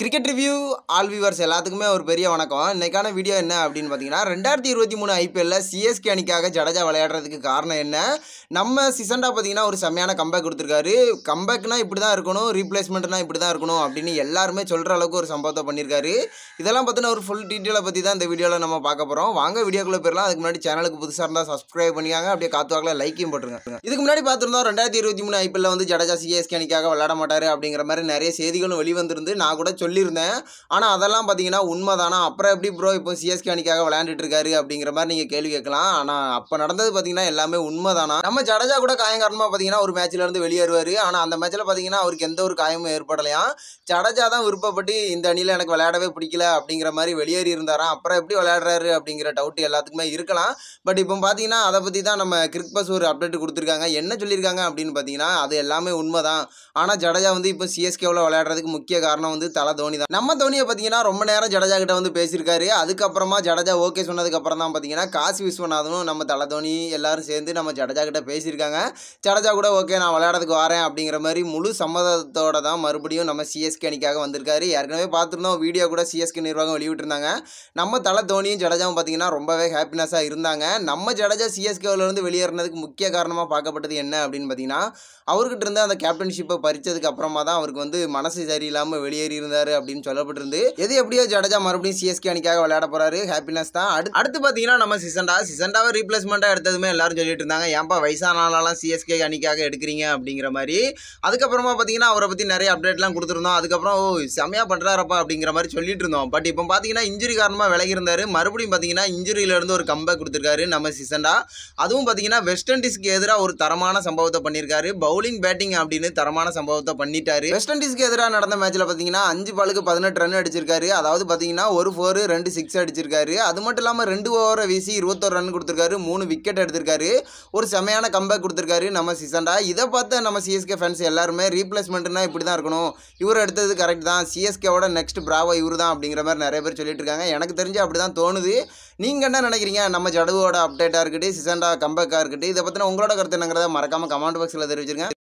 cricket review all viewers எல்லாத்துக்குமே ஒரு பெரிய வணக்கம் இன்றைக்கான வீடியோ என்ன அப்படின்னு பார்த்தீங்கன்னா ரெண்டாயிரத்தி இருபத்தி மூணு ஐபிஎல்லில் சிஎஸ்கே அணிக்காக ஜடேஜா விளையாடுறதுக்கு காரணம் என்ன நம்ம சிசண்டா பார்த்தீங்கன்னா ஒரு செம்மையான கம்பேக் கொடுத்துருக்காரு கம்பேக்னால் இப்படி தான் இருக்கணும் ரீப்ளேஸ்மெண்ட்னா இப்படி தான் இருக்கணும் அப்படின்னு எல்லாருமே சொல்கிற அளவுக்கு ஒரு சம்பவத்தை பண்ணியிருக்காரு இதெல்லாம் பார்த்தீங்கன்னா ஒரு ஃபுல் டீட்டெயிலை பற்றி தான் இந்த வீடியோவில் நம்ம பார்க்க போகிறோம் வாங்க வீடியோக்குள்ளே போயிடலாம் அதுக்கு முன்னாடி சேனலுக்கு புதுசாக இருந்தால் சப்ஸ்கிரைப் பண்ணிக்காங்க அப்படியே காத்துவாக்கில் லைக்கையும் போட்டுருங்க இதுக்கு முன்னாடி பார்த்துருந்தோம் ரெண்டாயிரத்தி இருபத்தி மூணு ஐபிஎல்ல வந்து ஜடேஜா சிஎஸ்கே அணிக்காக விளையாட மாட்டார் அப்படிங்கிற மாதிரி நிறைய செய்திகளும் வெளிவந்திருந்து நான் கூட சொல்லியிருந்தேன் ஆனால் அதெல்லாம் பார்த்தீங்கன்னா உண்மை தானா அப்புறம் எப்படி ப்ரோ இப்போ சிஎஸ்கே அணிக்காக விளையாண்டுட்டு இருக்காரு அப்படிங்கிற மாதிரி நீங்கள் கேள்வி கேட்கலாம் ஆனால் அப்போ நடந்தது பார்த்தீங்கன்னா எல்லாமே உண்மை தானா நம்ம ஜடஜா கூட காயம் காரணமாக பார்த்தீங்கன்னா ஒரு மேட்ச்ல இருந்து வெளியேறுவார் ஆனால் அந்த மேட்ச்சில் பார்த்தீங்கன்னா அவருக்கு எந்த ஒரு காயமும் ஏற்படலையாம் ஜடேஜா தான் விருப்பப்பட்டு இந்த அணியில் எனக்கு விளையாடவே பிடிக்கல அப்படிங்கிற மாதிரி வெளியேறி இருந்தாராம் அப்புறம் எப்படி விளையாடுறாரு அப்படிங்கிற டவுட் எல்லாத்துக்குமே இருக்கலாம் பட் இப்போ பார்த்தீங்கன்னா அதை பற்றி தான் நம்ம கிரிக்பஸ் ஒரு அப்டேட் கொடுத்துருக்காங்க என்ன சொல்லியிருக்காங்க அப்படின்னு பார்த்தீங்கன்னா அது எல்லாமே உண்மை தான் ஆனால் ஜடேஜா வந்து இப்போ சிஎஸ்கேவில் விளையாடுறதுக்கு முக்கிய காரணம் வந்து தலை தோனி தான் நம்ம தோனியை பார்த்தீங்கன்னா ரொம்ப நேரம் ஜடேஜா கிட்ட வந்து பேசியிருக்காரு அதுக்கப்புறமா ஜடேஜா ஓகே சொன்னதுக்கப்புறம் தான் பார்த்தீங்கன்னா காசி விஸ்வநாதனும் நம்ம தலை தோனி எல்லாரும் சேர்ந்து நம்ம ஜடேஜா கிட்ட பேசியிருக்காங்க ஜடேஜா கூட ஓகே நான் விளையாடுறதுக்கு வரேன் அப்படிங்கிற மாதிரி முழு சம்மதத்தோட தான் மறுபடியும் நம்ம சிஎஸ்கே அணிக்காக வந்திருக்காரு ஏற்கனவே பார்த்துருந்தோம் வீடியோ கூட சிஎஸ்கே நிர்வாகம் வெளியிட்டிருந்தாங்க நம்ம தலை தோனியும் ஜடேஜாவும் பார்த்தீங்கன்னா ரொம்பவே ஹாப்பினஸாக இருந்தாங்க நம்ம ஜடேஜா சிஎஸ்கேவிலேருந்து வெளியேறினதுக்கு முக்கிய காரணமாக பார்க்கப்பட்டது என்ன அப்படின்னு பார்த்தீங்கன்னா அவர்கிட்ட இருந்த அந்த கேப்டன்ஷிப்பை பறித்ததுக்கு அப்புறமா தான் அவருக்கு வந்து மனசு சரியில்லாமல் வெளியேறி இருந்தார் போகிறாரு அப்படின்னு சொல்லப்பட்டிருந்து எது எப்படியோ ஜடேஜா மறுபடியும் சிஎஸ்கே அணிக்காக விளையாட போகிறாரு ஹாப்பினஸ் தான் அடுத்து அடுத்து பார்த்தீங்கன்னா நம்ம சிசண்டா சிசண்டாவை ரீப்ளேஸ்மெண்ட்டாக எடுத்ததுமே எல்லாரும் சொல்லிட்டு இருந்தாங்க ஏன்பா வயசான ஆளாலாம் சிஎஸ்கே அணிக்காக எடுக்கிறீங்க அப்படிங்கிற மாதிரி அதுக்கப்புறமா பார்த்தீங்கன்னா அவரை பற்றி நிறைய அப்டேட்லாம் கொடுத்துருந்தோம் அதுக்கப்புறம் ஓ செம்மையாக பண்ணுறாரப்பா அப்படிங்கிற மாதிரி சொல்லிட்டு இருந்தோம் பட் இப்போ பார்த்தீங்கன்னா இன்ஜுரி காரணமாக விலகிருந்தார் மறுபடியும் பார்த்தீங்கன்னா இன்ஜுரியிலேருந்து ஒரு கம்பை கொடுத்துருக்காரு நம்ம சிசண்டா அதுவும் பார்த்தீங்கன்னா வெஸ்ட் இண்டீஸ்க்கு எதிராக ஒரு தரமான சம்பவத்தை பண்ணியிருக்காரு பவுலிங் பேட்டிங் அப்படின்னு தரமான சம்பவத்தை பண்ணிட்டாரு வெஸ்ட் இண்டீஸ்க்கு எதிராக நடந்த மேட்ச்சில் பார்த்தீங்கன்னா அஞ்சு பாலுக்கு பதினெட்டு ரன் அடிச்சிருக்காரு அதாவது பார்த்தீங்கன்னா ஒரு ஃபோர் ரெண்டு சிக்ஸ் அடிச்சிருக்காரு அது மட்டும் இல்லாமல் ரெண்டு ஓவரை வீசி இருபத்தோரு ரன் கொடுத்துருக்காரு மூணு விக்கெட் எடுத்திருக்காரு ஒரு செமையான கம்பேக் கொடுத்துருக்காரு நம்ம சிசண்டா இதை பார்த்து நம்ம சிஎஸ்கே ஃபேன்ஸ் எல்லாருமே ரீப்ளேஸ்மெண்ட்னா இப்படி தான் இருக்கணும் இவர் எடுத்தது கரெக்ட் தான் சிஎஸ்கேவோட நெக்ஸ்ட் பிராவோ இவர் தான் அப்படிங்கிற மாதிரி நிறைய பேர் சொல்லிட்டு இருக்காங்க எனக்கு தெரிஞ்சு அப்படி தான் தோணுது நீங்கள் என்ன நினைக்கிறீங்க நம்ம ஜடுவோட அப்டேட்டாக இருக்கட்டும் சிசண்டா கம்பேக்காக இருக்கட்டும் இதை பற்றின உங்களோட கருத்து என்னங்கிறத மறக்காமல் கமெண்ட் பாக்ஸில் தெரிவிச்சிருக்கேன்